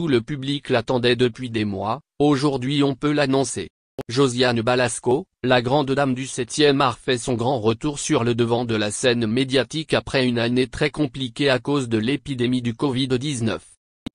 tout le public l'attendait depuis des mois, aujourd'hui on peut l'annoncer. Josiane Balasco, la grande dame du 7e art fait son grand retour sur le devant de la scène médiatique après une année très compliquée à cause de l'épidémie du Covid-19.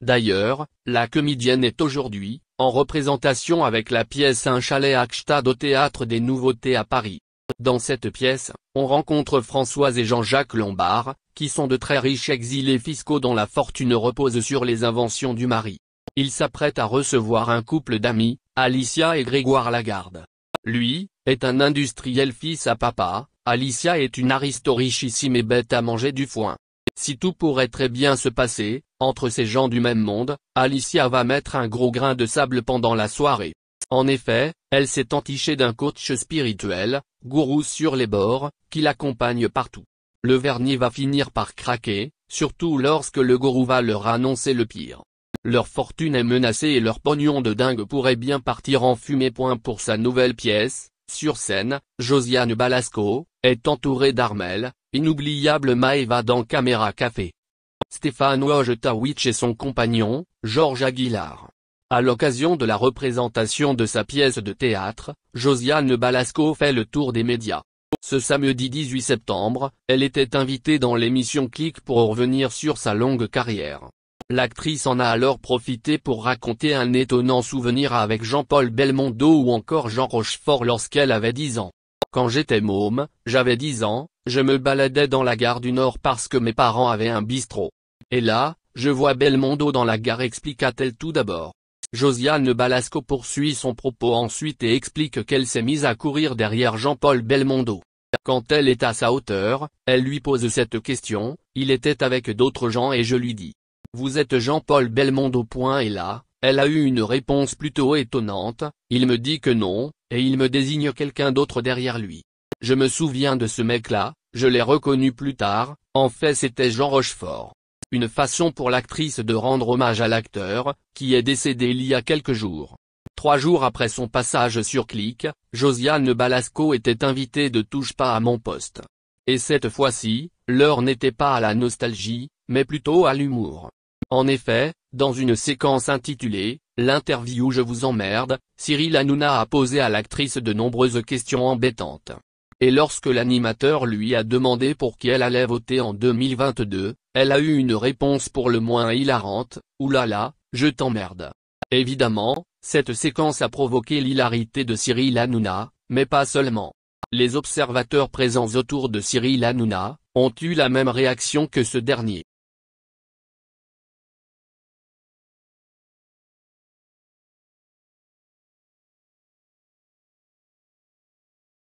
D'ailleurs, la comédienne est aujourd'hui, en représentation avec la pièce Un chalet Akhtad au Théâtre des Nouveautés à Paris. Dans cette pièce, on rencontre Françoise et Jean-Jacques Lombard, qui sont de très riches exilés fiscaux dont la fortune repose sur les inventions du mari. Ils s'apprêtent à recevoir un couple d'amis, Alicia et Grégoire Lagarde. Lui, est un industriel fils à papa, Alicia est une aristo richissime et bête à manger du foin. Si tout pourrait très bien se passer, entre ces gens du même monde, Alicia va mettre un gros grain de sable pendant la soirée. En effet, elle s'est entichée d'un coach spirituel, gourou sur les bords, qui l'accompagne partout. Le vernis va finir par craquer, surtout lorsque le gourou va leur annoncer le pire. Leur fortune est menacée et leur pognon de dingue pourrait bien partir en fumée. Point pour sa nouvelle pièce, sur scène, Josiane Balasco, est entourée d'Armel, inoubliable Maeva dans Caméra Café. Stéphane Wojtawicz et son compagnon, Georges Aguilar. À l'occasion de la représentation de sa pièce de théâtre, Josiane Balasco fait le tour des médias. Ce samedi 18 septembre, elle était invitée dans l'émission Click pour revenir sur sa longue carrière. L'actrice en a alors profité pour raconter un étonnant souvenir avec Jean-Paul Belmondo ou encore Jean Rochefort lorsqu'elle avait 10 ans. Quand j'étais môme, j'avais 10 ans, je me baladais dans la gare du Nord parce que mes parents avaient un bistrot. Et là, je vois Belmondo dans la gare expliqua-t-elle tout d'abord. Josiane Balasco poursuit son propos ensuite et explique qu'elle s'est mise à courir derrière Jean-Paul Belmondo. Quand elle est à sa hauteur, elle lui pose cette question, il était avec d'autres gens et je lui dis. Vous êtes Jean-Paul Belmondo. Et là, elle a eu une réponse plutôt étonnante, il me dit que non, et il me désigne quelqu'un d'autre derrière lui. Je me souviens de ce mec-là, je l'ai reconnu plus tard, en fait c'était Jean Rochefort une façon pour l'actrice de rendre hommage à l'acteur, qui est décédé il y a quelques jours. Trois jours après son passage sur Click, Josiane Balasco était invitée de Touche pas à mon poste. Et cette fois-ci, l'heure n'était pas à la nostalgie, mais plutôt à l'humour. En effet, dans une séquence intitulée « L'interview Je vous emmerde », Cyril Hanouna a posé à l'actrice de nombreuses questions embêtantes et lorsque l'animateur lui a demandé pour qui elle allait voter en 2022, elle a eu une réponse pour le moins hilarante, oulala, je t'emmerde. Évidemment, cette séquence a provoqué l'hilarité de Cyril Hanouna, mais pas seulement. Les observateurs présents autour de Cyril Hanouna, ont eu la même réaction que ce dernier.